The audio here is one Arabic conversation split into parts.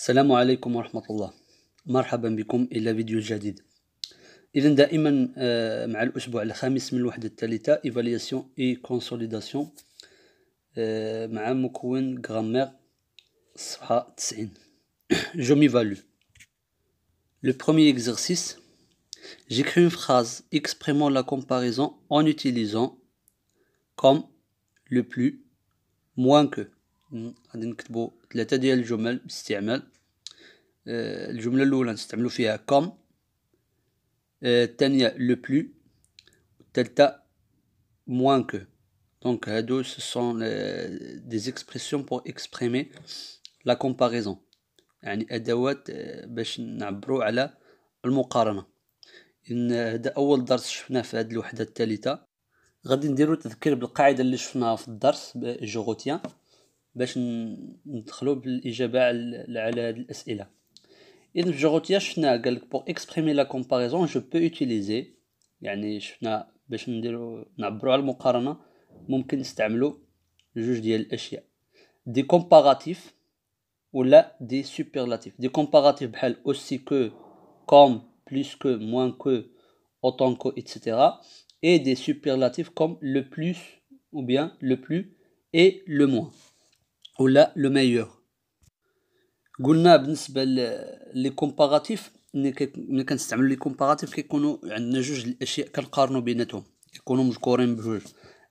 Salam alaikum wa rahmatoullah Marhaban bikoum bikum et la vidéo jadid. Il est d'aiman euh, al-usbou al-khamis milwah de talita, évaluation et consolidation. de euh, la grammaire sfa tsin. Je value Le premier exercice, j'écris une phrase exprimant la comparaison en utilisant comme le plus moins que. ثلاثة ديال الجمل باستعمال آه، الجملة الأولى نستعملو فيها كوم آه، الثانية لو بلو الثالثة موان كو دونك هادو سو سون دي اكسبرسيون بور اكسبريمي لا كومباريزون يعني أدوات آه، باش نعبرو على المقارنة إن هذا أول درس شفناه في هاد الوحدة الثالثة غادي نديرو تذكير بالقاعدة اللي شفناها في الدرس جو Pour exprimer la comparaison, je peux utiliser des comparatifs ou des superlatifs. Des comparatifs aussi que, comme, plus que, moins que, autant que, etc. Et des superlatifs comme le plus ou bien le plus et le moins. ولا لو ميور قلنا بالنسبه لي كومباغاتيف ملي كنستعملوا لي كومباغاتيف كيكونوا عندنا جوج الاشياء كنقارنوا بيناتهم كيكونوا مذكورين بجوج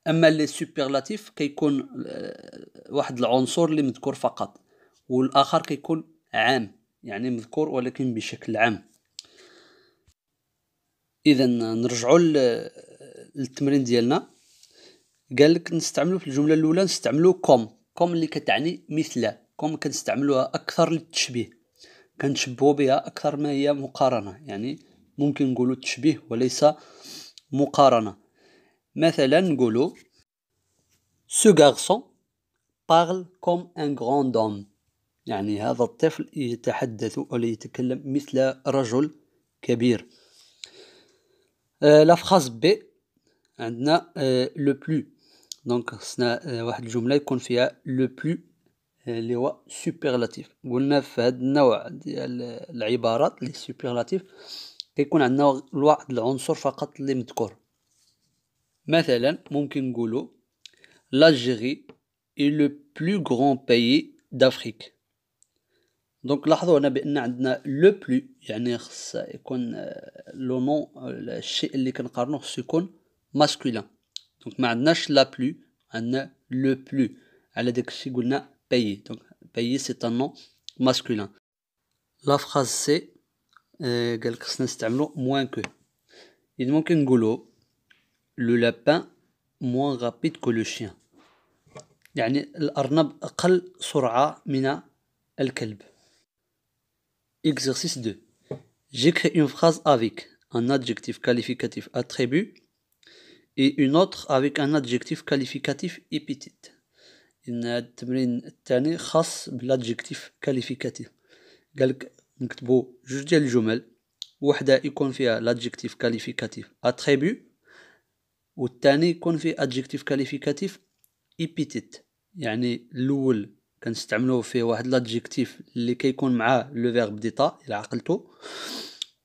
اما لي سوبرلاتيف كيكون آه، واحد العنصر اللي مذكور فقط والاخر كيكون عام يعني مذكور ولكن بشكل عام اذا نرجعوا للتمرين ديالنا قال لك نستعملوا في الجمله الاولى نستعملوا كوم كوم اللي كتعني مثل كوم كنستعملوها اكثر للتشبيه كنشبهوا بها اكثر ما هي مقارنه يعني ممكن نقولوا تشبيه وليس مقارنه مثلا نقولوا سو غارسون بارل كوم ان غران دوم يعني هذا الطفل يتحدث او يتكلم مثل رجل كبير آه، لا فراز بي عندنا لو آه، بلو دونك خصنا euh, واحد الجمله يكون فيها لو بلو اللي هو سوبرلاتيف قلنا في هذا النوع ديال العبارات لي سوبرلاتيف كيكون عندنا واحد العنصر فقط اللي مذكور مثلا ممكن نقولوا لاجيري اي لو بلو غران باي دافريك دونك لاحظوا هنا بان عندنا لو بلو يعني خص يكون لو نون الشيء اللي كنقارنوه خصو يكون ماسكولين Donc l'a plus, elle le plus, elle a dû se Donc payer c'est un nom masculin. La phrase c'est Galcrsna euh, moins que. Il manque un goulot. Le lapin moins rapide que le chien. Yani l'arnab qal surga que le kelb. Exercice 2. J'écris une phrase avec un adjectif qualificatif attribut. et une autre avec un adjectif qualificatif épithète. إن التمرين الثاني خاص بالادجيكتيف كاليفيكاتيف قالك نكتبو جوج ديال الجمل وحده يكون فيها لادجكتيف كاليفيكاتيف اتريبيو والثاني يكون فيه ادجكتيف كاليفيكاتيف ايبيتيت يعني الاول كنستعملو فيه واحد لادجكتيف اللي كيكون معاه لو فيرب ديتا الى عقلتو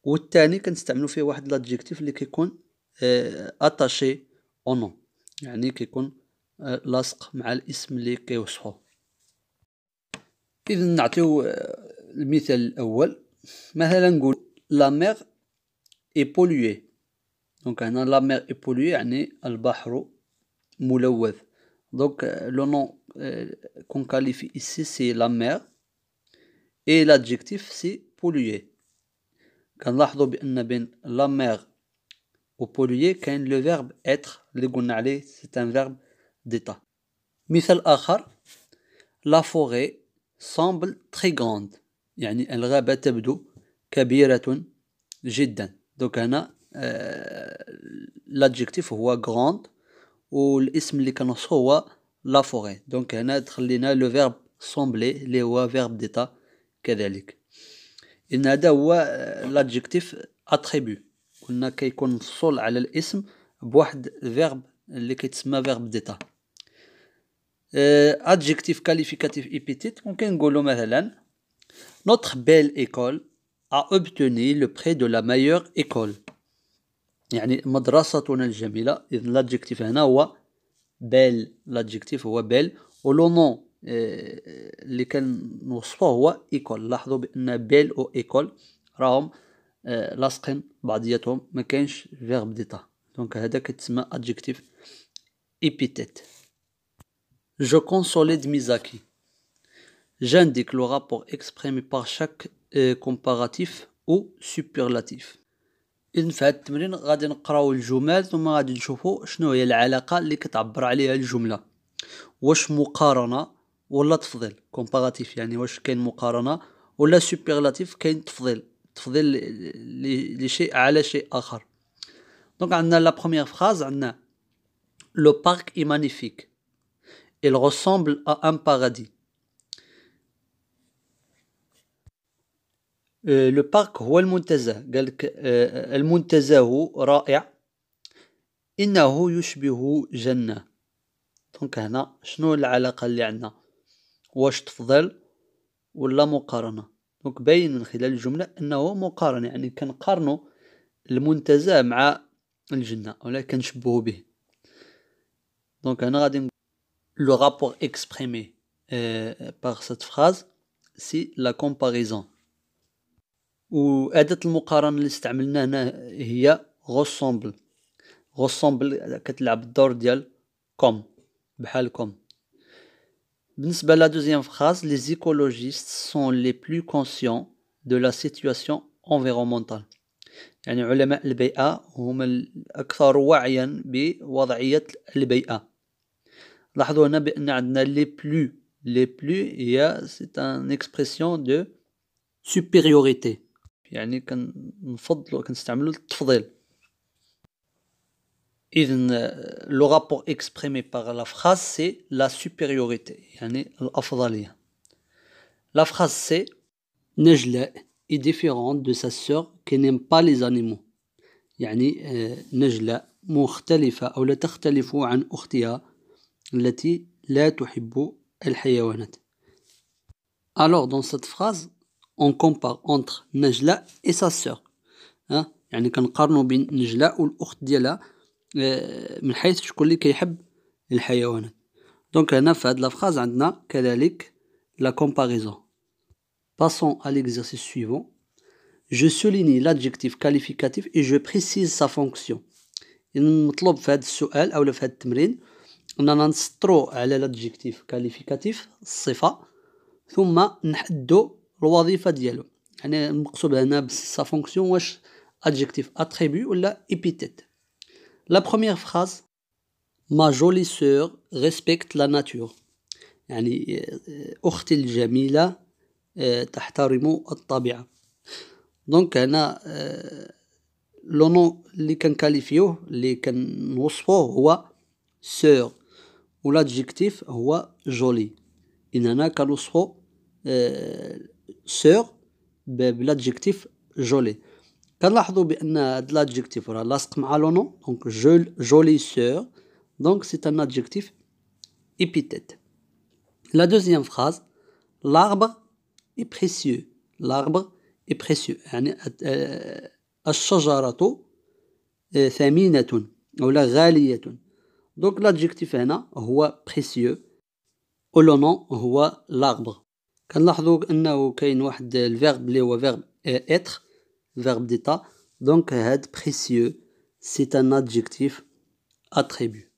والثاني كنستعملو فيه واحد لادجكتيف اللي كيكون اتاشي او نون يعني كيكون آه، لاصق مع الاسم اللي كيوصفو اذا نعطيو آه، المثال الاول مثلا نقول لا مير اي بوليي دونك هنا لا مير اي بوليي يعني البحر ملوث دونك لو نو كون كاليفي ici, سي لا mer. Et l'adjectif, سي pollué. كنلاحظوا بأن بين لا مير Au polluer, le verbe être, c'est un verbe d'état. Misal akhar, la forêt semble très grande. يعني الغابة تبدو très جدا. Donc là euh, l'adjectif هو grand ou اللي كنوصف هو la forêt. Donc là, تخلينا le verbe sembler le هو verbe d'état كذلك. إن هذا l'adjectif attribut. قلنا كيكون مفصول على الاسم بواحد فيرب اللي كيتسمى فيرب ديتا ادجكتيف كاليفيكاتيف ايبيتيت ممكن نقولوا مثلا نوتر بيل ايكول ا اوبتوني لو بري دو لا مايور ايكول يعني مدرستنا الجميلة إذن لادجكتيف هنا هو بيل لادجكتيف هو بيل ولو نون اللي كنوصفوه هو ايكول لاحظوا بان بيل و ايكول راهم آه، لاصقين بعضياتهم ما كاينش فيرب ديتا دونك هذا كتسمى ادجكتيف ايبيتيت جو consolais ميزاكي جانديك لو رابور اكسبريمي بار شاك كومباراتيف او سوبرلاتيف إذن في هاد التمرين غادي نقراو الجمل ثم غادي نشوفو شنو هي العلاقة اللي كتعبر عليها الجملة واش مقارنة ولا تفضيل كومباراتيف يعني واش كاين مقارنة ولا سوبرلاتيف كاين تفضيل تفضيل لشيء على شيء اخر دونك عندنا لا بروميير فراز عندنا لو بارك اي مانيفيك il ressemble à un paradis لو بارك هو المنتزه قال لك المنتزه رائع انه يشبه جنه دونك هنا شنو العلاقه اللي عندنا واش تفضل ولا مقارنه دونك باين من خلال الجملة أنه مقارنة يعني كنقارنو المنتزه مع الجنة ولا كنشبهو به دونك هنا غادي لو رابور اكسبريمي باغ سات فراز سي لا كومباريزون وأداة المقارنة اللي استعملنا هنا هي غوسومبل غوسومبل كتلعب الدور ديال كوم بحال كوم En ce qui la deuxième phrase, les écologistes sont les plus conscients de la situation environnementale. Les éleveurs sont les plus conscients de la situation environnementale. Là, vous voyez que le mot « les plus » est une expression de supériorité le rapport exprimé par la phrase, c'est la supériorité. La phrase, c'est Najla est différente de sa sœur qui n'aime pas les animaux. Euh, Alors dans cette phrase, on compare entre Najla et sa sœur. Hein? on ou آه، من حيث شكون اللي كيحب الحيوانات دونك هنا في هاد لافخاز عندنا كذلك لا كومباريزون Passons à l'exercice suivant. Je souligne l'adjectif qualificatif et je précise sa fonction. المطلوب في هذا السؤال او في هذا التمرين اننا نسطرو على الادجيكتيف كاليفيكاتيف الصفه ثم نحدو الوظيفه ديالو يعني المقصود هنا بسا فونكسيون واش ادجيكتيف اتريبي ولا ايبيتيت La première phrase, ma jolie sœur respecte la nature. يعني euh, euh, euh, ou الجميلة تحترم الطبيعة. qu'on qualifie, لو نو اللي ou l'adjectif كنوصفوه هو ou on هو a إن sœur l'adjectif ben, l'adjectif jolie. كنلاحظوا بان هاد لادجيكتيف راه لاصق مع لونو دونك جول جولي سور دونك سي ان ادجيكتيف épithète لا دوزيام فراز لاربر اي بريسيو لاربر اي بريسيو يعني الشجرة ثمينة أو لا غالية دونك لادجيكتيف هنا هو بريسيو أو لو نون هو لاربر كنلاحظو أنه كاين واحد الفيرب لي هو فيرب إتر verbe d'état donc être précieux c'est un adjectif attribut